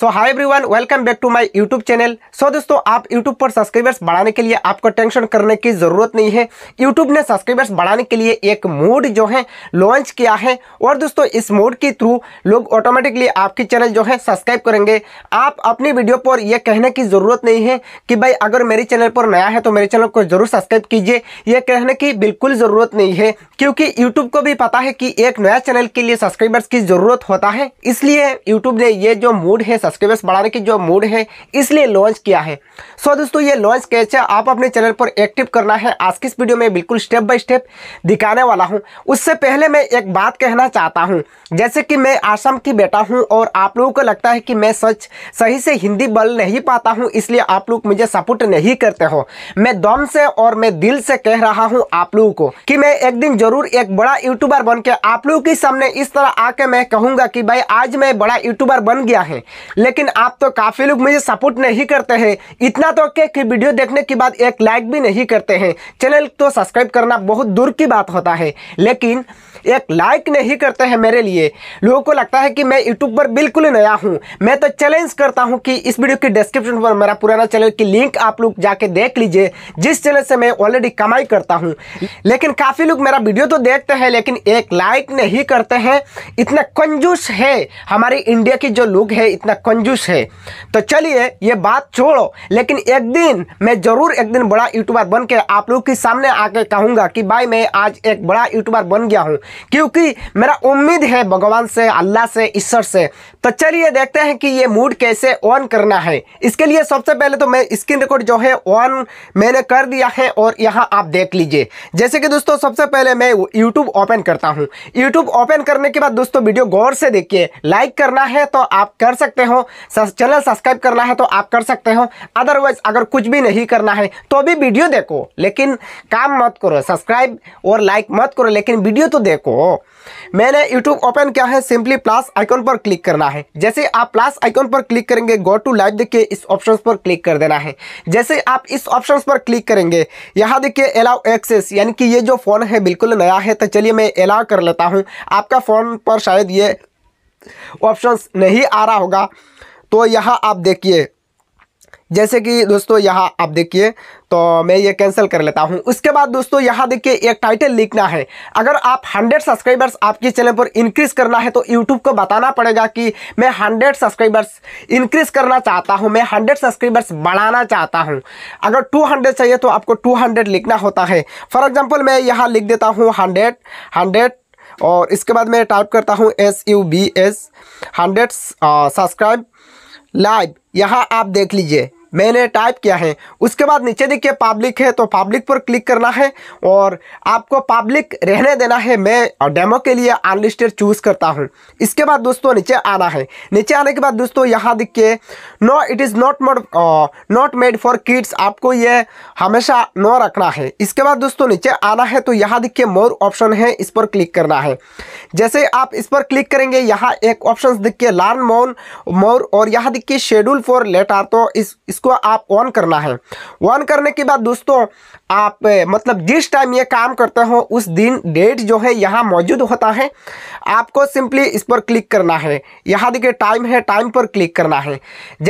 so hi everyone welcome back to my YouTube channel so दोस्तों आप YouTube पर subscribers बढ़ाने के लिए आपको टेंशन करने की ज़रूरत नहीं है यूट्यूब ने सब्सक्राइबर्स बढ़ाने के लिए एक मोड जो है लॉन्च किया है और दोस्तों इस मोड के थ्रू लोग ऑटोमेटिकली आपके चैनल जो है सब्सक्राइब करेंगे आप अपनी वीडियो पर यह कहने की ज़रूरत नहीं है कि भाई अगर मेरे चैनल पर नया है तो मेरे चैनल को ज़रूर सब्सक्राइब कीजिए यह कहने की बिल्कुल ज़रूरत नहीं है क्योंकि यूट्यूब को भी पता है कि एक नया चैनल के लिए सब्सक्राइबर्स की ज़रूरत होता है इसलिए यूट्यूब ने ये जो मूड है सब्सक्राइबर्स बढ़ाने की जो मूड है इसलिए लॉन्च किया है सो दोस्तों ये लॉन्च कैसे आप अपने चैनल पर एक्टिव करना है आज की इस वीडियो में बिल्कुल स्टेप बाय स्टेप दिखाने वाला हूँ उससे पहले मैं एक बात कहना चाहता हूँ जैसे कि मैं आसम की बेटा हूँ और आप लोगों को लगता है कि मैं सच सही से हिंदी बोल नहीं पाता हूँ इसलिए आप लोग मुझे सपोर्ट नहीं करते हो मैं दम से और मैं दिल से कह रहा हूँ आप लोगों को कि मैं एक दिन जरूर एक बड़ा यूट्यूबर बन के आप लोगों के सामने इस तरह आके मैं कहूँगा कि भाई आज मैं बड़ा यूट्यूबर बन गया है लेकिन आप तो काफ़ी लोग मुझे सपोर्ट नहीं करते हैं इतना तो के कि वीडियो देखने के बाद एक लाइक भी नहीं करते हैं चैनल तो सब्सक्राइब करना बहुत दूर की बात होता है लेकिन एक लाइक नहीं करते हैं मेरे लिए लोगों को लगता है कि मैं यूट्यूब पर बिल्कुल नया हूँ मैं तो चैलेंज करता हूँ कि इस वीडियो की डिस्क्रिप्शन पर मेरा पुराना चैनल की लिंक आप लोग जाके देख लीजिए जिस चैनल से मैं ऑलरेडी कमाई करता हूँ लेकिन काफ़ी लोग मेरा वीडियो तो देखते हैं लेकिन एक लाइक नहीं करते हैं इतना कंजूस है हमारे इंडिया के जो लोग हैं इतना कंजूस है तो चलिए ये बात छोड़ो लेकिन एक दिन मैं ज़रूर एक दिन बड़ा यूट्यूबर बन के आप लोग के सामने आके कहूँगा कि भाई मैं आज एक बड़ा यूट्यूबर बन गया हूँ क्योंकि मेरा उम्मीद है भगवान से अल्लाह से ईश्वर से तो चलिए देखते हैं कि ये मूड कैसे ऑन करना है इसके लिए सबसे पहले तो मैं स्क्रीन रिकॉर्ड जो है ऑन मैंने कर दिया है और यहाँ आप देख लीजिए जैसे कि दोस्तों सबसे पहले मैं यूट्यूब ओपन करता हूँ यूट्यूब ओपन करने के बाद दोस्तों वीडियो गौर से देखिए लाइक करना है तो आप कर सकते हो चैनल सब्सक्राइब करना है तो आप कर सकते हो अदरवाइज अगर कुछ भी नहीं करना है तो भी वीडियो देखो लेकिन काम मत करो सब्सक्राइब और लाइक मत करो लेकिन वीडियो तो देखो मैंने यूट्यूब ओपन किया है सिंपली प्लस आइकॉन पर क्लिक करना है जैसे आप प्लस आइकॉन पर क्लिक करेंगे गो टू लाइव देखिए इस ऑप्शन पर क्लिक कर देना है जैसे आप इस ऑप्शन पर क्लिक करेंगे यहाँ देखिए अलाउ एक्सेस यानी कि ये जो फ़ोन है बिल्कुल नया है तो चलिए मैं अलाउ कर लेता हूँ आपका फ़ोन पर शायद ये ऑप्शन नहीं आ रहा होगा तो यहाँ आप देखिए जैसे कि दोस्तों यहाँ आप देखिए तो मैं ये कैंसिल कर लेता हूँ उसके बाद दोस्तों यहाँ देखिए एक टाइटल लिखना है अगर आप 100 सब्सक्राइबर्स आपके चैनल पर इंक्रीज़ करना है तो यूट्यूब को बताना पड़ेगा कि मैं 100 सब्सक्राइबर्स इंक्रीज़ करना चाहता हूँ मैं 100 सब्सक्राइबर्स बढ़ाना चाहता हूँ अगर टू चाहिए तो आपको टू लिखना होता है फॉर एग्ज़ाम्पल मैं यहाँ लिख देता हूँ हंड्रेड हंड्रेड और इसके बाद मैं टाइप करता हूँ S U B S hundred subscribe live यहाँ आप देख लीजिए मैंने टाइप किया है उसके बाद नीचे देखिए पब्लिक है तो पब्लिक पर क्लिक करना है और आपको पब्लिक रहने देना है मैं डेमो के लिए अनलिस्टेड चूज़ करता हूँ इसके बाद दोस्तों नीचे आना है नीचे आने के बाद दोस्तों यहाँ देखिए no it is not mode not made for kids आपको ये हमेशा नो रखना है इसके बाद दोस्तों नीचे आना है तो यहाँ देखिए मोर ऑप्शन है इस पर क्लिक करना है जैसे आप इस पर क्लिक करेंगे यहाँ एक ऑप्शन देखिए लार्न मोन मोर और यहाँ देखिए शेड्यूल फॉर लेटर तो इस, इस इसको आप ऑन करना है ऑन करने के बाद दोस्तों आप मतलब जिस टाइम ये काम करते हो उस दिन डेट जो है यहाँ मौजूद होता है आपको सिंपली इस पर क्लिक करना है यहाँ देखिए टाइम है टाइम पर क्लिक करना है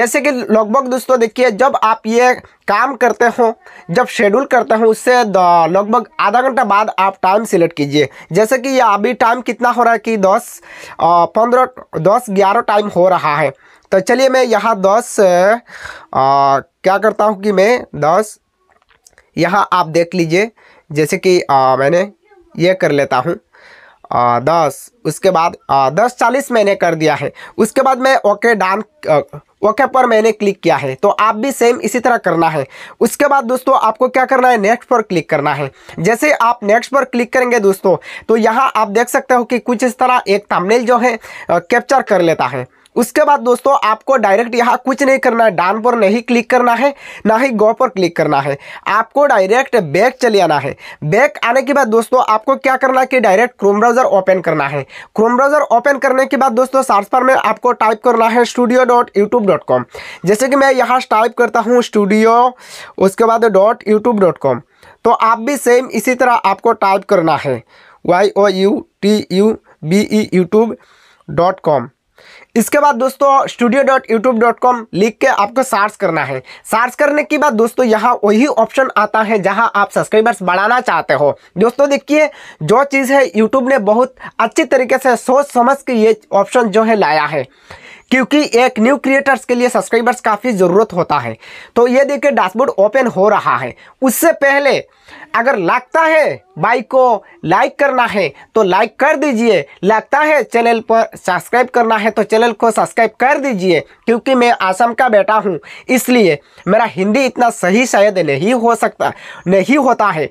जैसे कि लगभग दोस्तों देखिए जब आप ये काम करते हो जब शेड्यूल करते हो उससे लगभग आधा घंटा बाद आप टाइम सिलेक्ट कीजिए जैसे कि अभी टाइम कितना हो रहा है कि दस पंद्रह दस ग्यारह टाइम हो रहा है तो चलिए मैं यहाँ दस आ, क्या करता हूँ कि मैं दस यहाँ आप देख लीजिए जैसे कि आ, मैंने ये कर लेता हूँ दस उसके बाद आ, दस चालीस मैंने कर दिया है उसके बाद मैं ओके डान ओके पर मैंने क्लिक किया है तो आप भी सेम इसी तरह करना है उसके बाद दोस्तों आपको क्या करना है नेक्स्ट पर क्लिक करना है जैसे आप नेक्स्ट पर क्लिक करेंगे दोस्तों तो यहाँ आप देख सकते हो कि कुछ इस तरह एक तमनेल जो है कैप्चर कर लेता है उसके बाद दोस्तों आपको डायरेक्ट यहाँ कुछ नहीं करना है डान पर नहीं क्लिक करना है ना ही गो पर क्लिक करना है आपको डायरेक्ट बैक चले आना है बैक आने के बाद दोस्तों आपको क्या करना है कि डायरेक्ट क्रोम ब्राउज़र ओपन करना है क्रोम ब्राउज़र ओपन करने के बाद दोस्तों सार्स पर में आपको टाइप करना है studio dot YouTube dot com जैसे कि मैं यहाँ टाइप करता हूँ स्टूडियो उसके बाद डॉट यूट्यूब डॉट कॉम तो आप भी सेम इसी तरह आपको टाइप करना है Y O U T U B E YouTube dot com इसके बाद दोस्तों studio dot YouTube dot com लिख के आपको सर्च करना है सर्च करने के बाद दोस्तों यहाँ वही ऑप्शन आता है जहाँ आप सब्सक्राइबर्स बढ़ाना चाहते हो दोस्तों देखिए जो चीज़ है यूट्यूब ने बहुत अच्छी तरीके से सोच समझ के ये ऑप्शन जो है लाया है क्योंकि एक न्यू क्रिएटर्स के लिए सब्सक्राइबर्स काफ़ी ज़रूरत होता है तो ये देखिए डैशबोर्ड ओपन हो रहा है उससे पहले अगर लगता है बाइक को लाइक करना है तो लाइक कर दीजिए लगता है चैनल पर सब्सक्राइब करना है तो चैनल को सब्सक्राइब कर दीजिए क्योंकि मैं आसम का बेटा हूँ इसलिए मेरा हिंदी इतना सही शायद नहीं हो सकता नहीं होता है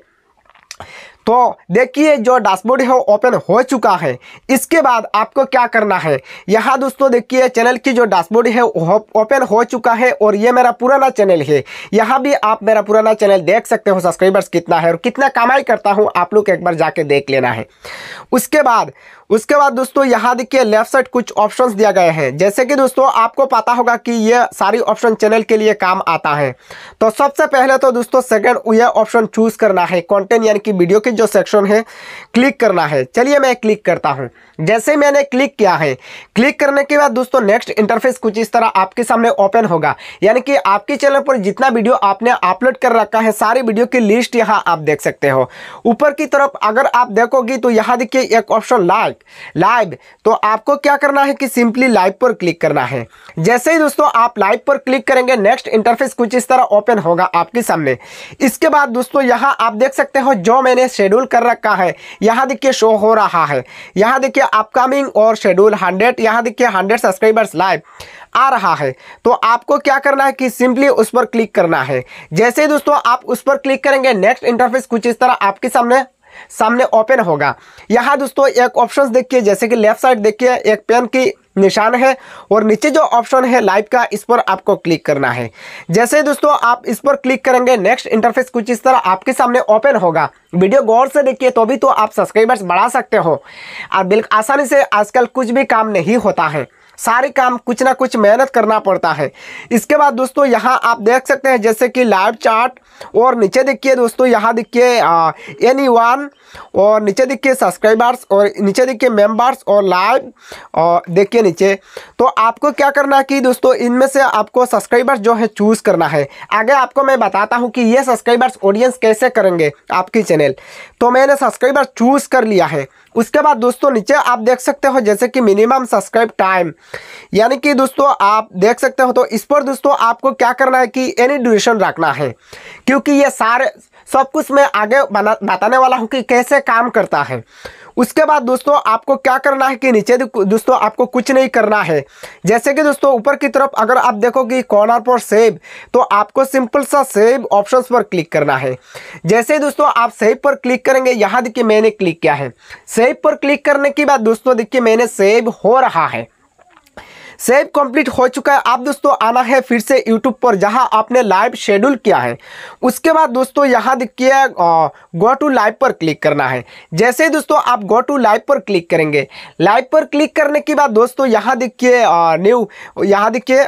तो देखिए जो डैशबोर्ड है ओपन हो चुका है इसके बाद आपको क्या करना है यहाँ दोस्तों देखिए चैनल की जो डैशबोर्ड है ओपन हो चुका है और ये मेरा पुराना चैनल है यहाँ भी आप मेरा पुराना चैनल देख सकते हो सब्सक्राइबर्स कितना है और कितना कमाई करता हूँ आप लोग एक बार जाके देख लेना है उसके बाद उसके बाद दोस्तों यहाँ देखिए लेफ्ट साइड कुछ ऑप्शंस दिया गया है जैसे कि दोस्तों आपको पता होगा कि ये सारी ऑप्शन चैनल के लिए काम आता है तो सबसे पहले तो दोस्तों सेकंड यह ऑप्शन चूज करना है कंटेंट यानी कि वीडियो के जो सेक्शन है क्लिक करना है चलिए मैं क्लिक करता हूँ जैसे मैंने क्लिक किया है क्लिक करने के बाद दोस्तों नेक्स्ट इंटरफेस कुछ इस तरह आपके सामने ओपन होगा यानी कि आपके चैनल पर जितना वीडियो आपने अपलोड कर रखा है सारी वीडियो की लिस्ट यहाँ आप देख सकते हो ऊपर की तरफ अगर आप देखोगे तो यहाँ देखिए एक ऑप्शन लाइक लाइव तो आपको क्या करना है कि सिंपली लाइव पर क्लिक करना है जैसे ही दोस्तों आप लाइव पर क्लिक करेंगे नेक्स्ट इंटरफेस कुछ इस तरह ओपन होगा आपके सामने इसके बाद दोस्तों यहाँ आप देख सकते हो जो मैंने शेड्यूल कर रखा है यहाँ देखिए शो हो रहा है यहाँ देखिए अपकमिंग और शेड्यूल हंड्रेड यहाँ देखिए हंड्रेड सब्सक्राइबर्स लाइव आ रहा है तो आपको क्या करना है कि सिंपली उस पर क्लिक करना है जैसे ही दोस्तों आप उस पर क्लिक करेंगे नेक्स्ट इंटरफेस कुछ इस तरह आपके सामने सामने ओपन होगा यहाँ दोस्तों एक ऑप्शन देखिए जैसे कि लेफ्ट साइड देखिए एक पेन की निशान है और नीचे जो ऑप्शन है लाइव का इस पर आपको क्लिक करना है जैसे दोस्तों आप इस पर क्लिक करेंगे नेक्स्ट इंटरफेस कुछ इस तरह आपके सामने ओपन होगा वीडियो गौर से देखिए तो भी तो आप सब्सक्राइबर्स बढ़ा सकते हो और बिल्कुल आसानी से आजकल कुछ भी काम नहीं होता है सारे काम कुछ ना कुछ मेहनत करना पड़ता है इसके बाद दोस्तों यहाँ आप देख सकते हैं जैसे कि लाइव चार्ट और नीचे देखिए दोस्तों यहाँ देखिए एनी वन और नीचे देखिए सब्सक्राइबर्स और नीचे देखिए मेंबर्स और लाइव और देखिए नीचे तो आपको क्या करना है कि दोस्तों इनमें से आपको सब्सक्राइबर्स जो है चूज़ करना है आगे आपको मैं बताता हूँ कि ये सब्सक्राइबर्स ऑडियंस कैसे करेंगे आपकी चैनल तो मैंने सब्सक्राइबर चूज़ कर लिया है उसके बाद दोस्तों नीचे आप देख सकते हो जैसे कि मिनिमम सब्सक्राइब टाइम यानी कि दोस्तों आप देख सकते हो तो इस पर दोस्तों आपको क्या करना है कि एनी ड्यूरेशन रखना है क्योंकि ये सारे सब कुछ मैं आगे बना बताने वाला हूँ कि कैसे काम करता है उसके बाद दोस्तों आपको क्या करना है कि नीचे दोस्तों आपको कुछ नहीं करना है जैसे कि दोस्तों ऊपर की तरफ अगर आप देखोगे कॉर्नर पर सेव तो आपको सिंपल सा सेव ऑप्शंस पर क्लिक करना है जैसे दोस्तों आप सेव पर क्लिक करेंगे यहाँ देखिए मैंने क्लिक किया है सेव पर क्लिक करने के बाद दोस्तों देखिए मैंने सेव हो रहा है सेव कंप्लीट हो चुका है आप दोस्तों आना है फिर से यूट्यूब पर जहां आपने लाइव शेड्यूल किया है उसके बाद दोस्तों यहां देखिए गो टू लाइव पर क्लिक करना है जैसे ही दोस्तों आप गो टू लाइव पर क्लिक करेंगे लाइव पर क्लिक करने के बाद दोस्तों यहाँ देखिए न्यू यहाँ देखिए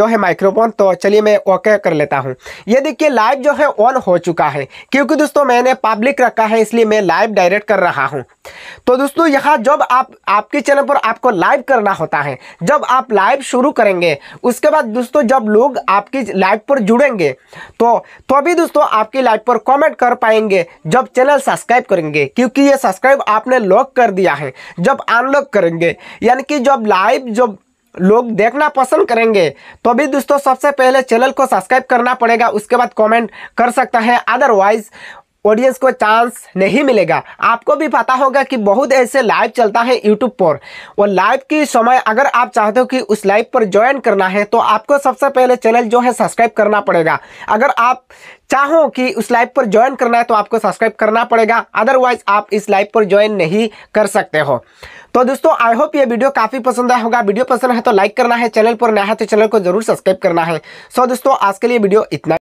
जो है माइक्रोफोन तो चलिए मैं ओके कर लेता हूँ ये देखिए लाइव जो है ऑन हो चुका है क्योंकि दोस्तों मैंने पब्लिक रखा है इसलिए मैं लाइव डायरेक्ट कर रहा हूँ तो दोस्तों यहाँ जब आप आपके चैनल पर आपको लाइव करना होता है जब आप लाइव शुरू करेंगे उसके बाद दोस्तों जब लोग आपकी लाइव पर जुड़ेंगे तो तो दोस्तों आपकी लाइव पर कमेंट कर पाएंगे जब चैनल सब्सक्राइब करेंगे क्योंकि ये सब्सक्राइब आपने लॉक कर दिया है जब अनलॉक करेंगे यानी कि जब लाइव जब लोग देखना पसंद करेंगे तो भी दोस्तों सबसे पहले चैनल को सब्सक्राइब करना पड़ेगा उसके बाद कमेंट कर सकता है अदरवाइज ऑडियंस को चांस नहीं मिलेगा आपको भी पता होगा कि बहुत ऐसे लाइव चलता है यूट्यूब पर और लाइव के समय अगर आप चाहते हो कि उस लाइव पर ज्वाइन करना है तो आपको सबसे पहले चैनल जो है सब्सक्राइब करना पड़ेगा अगर आप चाहो कि उस लाइव पर ज्वाइन करना है तो आपको सब्सक्राइब करना पड़ेगा अदरवाइज आप इस लाइव पर ज्वाइन नहीं कर सकते हो तो दोस्तों आई होप ये वीडियो काफ़ी पसंद आया होगा वीडियो पसंद है तो लाइक करना है चैनल पर नया है तो चैनल को जरूर सब्सक्राइब करना है सो दोस्तों आज के लिए वीडियो इतना